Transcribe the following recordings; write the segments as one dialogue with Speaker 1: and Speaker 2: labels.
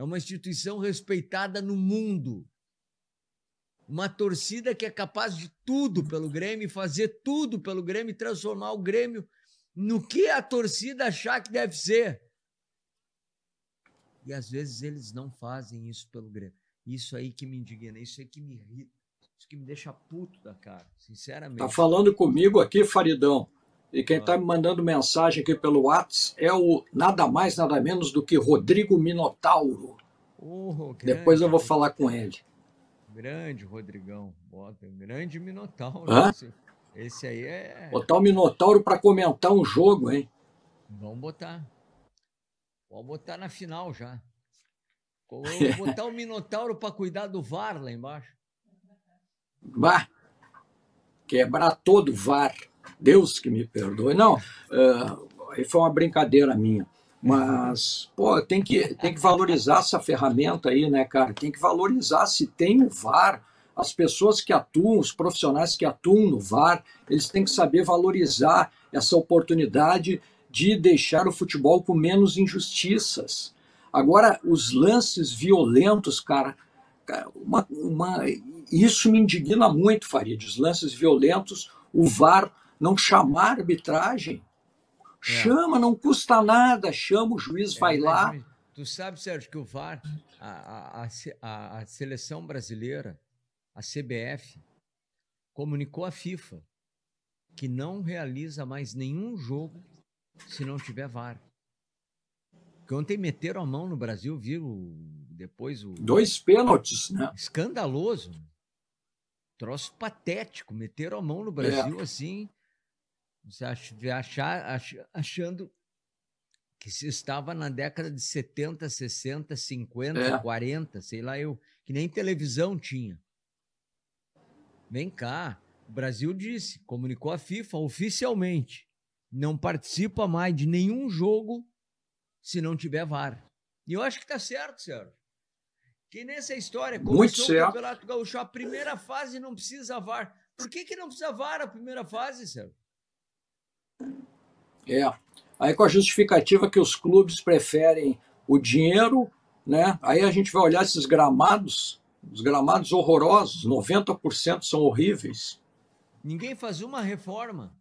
Speaker 1: É uma instituição respeitada no mundo. Uma torcida que é capaz de tudo pelo Grêmio, fazer tudo pelo Grêmio, transformar o Grêmio no que a torcida achar que deve ser. E às vezes eles não fazem isso pelo Grêmio. Isso aí que me indigna, isso aí que me irrita, isso que me deixa puto da cara, sinceramente. Tá falando
Speaker 2: comigo aqui, Faridão. E quem está ah. me mandando mensagem aqui pelo Whats é o nada mais, nada menos do que Rodrigo Minotauro.
Speaker 1: Oh, Depois
Speaker 2: eu vou falar com ele.
Speaker 1: Grande, Rodrigão.
Speaker 2: Bota, grande Minotauro. Hã? Esse,
Speaker 1: esse aí é. Botar
Speaker 2: o Minotauro para comentar um jogo, hein?
Speaker 1: Vamos botar. Vamos botar na final já.
Speaker 2: Vou botar
Speaker 1: o Minotauro para cuidar do VAR lá embaixo.
Speaker 2: Vá Quebrar todo o VAR. Deus que me perdoe. Não, é, foi uma brincadeira minha. Mas, pô, tem que, tem que valorizar essa ferramenta aí, né, cara? Tem que valorizar se tem o VAR, as pessoas que atuam, os profissionais que atuam no VAR, eles têm que saber valorizar essa oportunidade de deixar o futebol com menos injustiças. Agora, os lances violentos, cara, cara uma, uma, isso me indigna muito, Farid. Os lances violentos, o VAR não chamar arbitragem. É. Chama, não custa nada, chama, o juiz é, vai lá. Tu sabe, Sérgio, que
Speaker 1: o VAR, a, a, a, a seleção brasileira, a CBF, comunicou à FIFA que não realiza mais nenhum jogo se não tiver VAR. Porque ontem meteram a mão no Brasil, viram depois o. Dois pênaltis, né? Escandaloso. Troço patético. Meteram a mão no Brasil é. assim. Você achar, achando que se estava na década de 70, 60, 50, é. 40, sei lá eu, que nem televisão tinha. Vem cá, o Brasil disse, comunicou à FIFA oficialmente, não participa mais de nenhum jogo se não tiver VAR. E eu acho que está certo, Sérgio. Que nessa história, começou Muito o Campeonato Gaúcho, a primeira fase não precisa VAR. Por que, que não precisa VAR a primeira fase, Sérgio?
Speaker 2: É. Aí com a justificativa que os clubes preferem o dinheiro, né? Aí a gente vai olhar esses gramados, os gramados horrorosos, 90% são horríveis.
Speaker 1: Ninguém fazia uma reforma.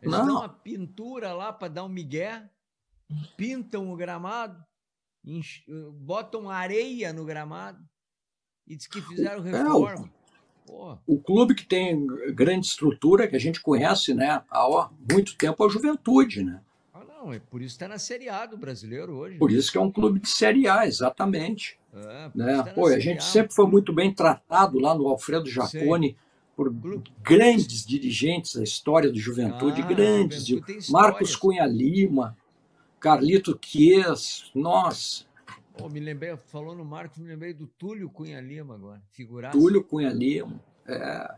Speaker 1: Eles Não. dão uma pintura lá para dar um migué, pintam o gramado, botam areia no gramado e diz que fizeram é, reforma. É,
Speaker 2: o clube que tem grande estrutura, que a gente conhece né, há muito tempo, é a juventude. Né? Ah, não, é por isso
Speaker 1: está na Série A do brasileiro hoje. Por né? isso que é um
Speaker 2: clube de Série A, exatamente. É, né? Tá Pô, a gente sempre foi muito bem tratado lá no Alfredo Jacone por clube. grandes dirigentes da história do Juventude, ah, grandes. Juventude Marcos Cunha Lima, Carlito Quies, nós.
Speaker 1: Oh, me lembrei, falou no Marcos, me lembrei do Túlio Cunha Lima agora, Túlio
Speaker 2: Cunha Lima, é.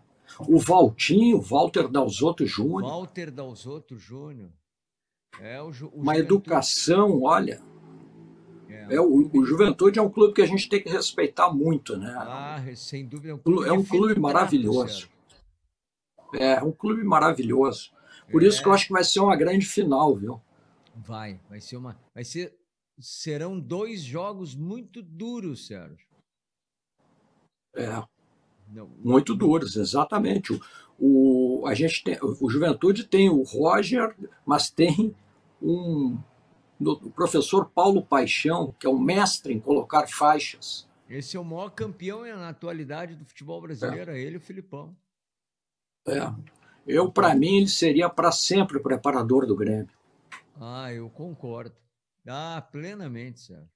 Speaker 2: O Valtinho, Walter Dalzotto Júnior. Walter
Speaker 1: Dalzotto Júnior. É o, o Uma Juventude.
Speaker 2: educação, olha. É, é o, o, Juventude é um clube que a gente tem que respeitar muito, né?
Speaker 1: Ah, sem dúvida. É
Speaker 2: um clube, é um clube maravilhoso. Certo. É, um clube maravilhoso. Por é. isso que eu acho que vai ser uma grande final, viu?
Speaker 1: Vai, vai ser uma, vai ser serão dois jogos muito duros, Sérgio. É. Não,
Speaker 2: Muito duros, exatamente. O, o, a gente tem, o Juventude tem o Roger, mas tem um professor Paulo Paixão, que é um mestre em colocar faixas.
Speaker 1: Esse é o maior campeão né, na atualidade do futebol brasileiro, é. ele o Filipão.
Speaker 2: É. Eu, para mim, ele seria para sempre o preparador do Grêmio.
Speaker 1: Ah, eu concordo. Ah, plenamente, senhor.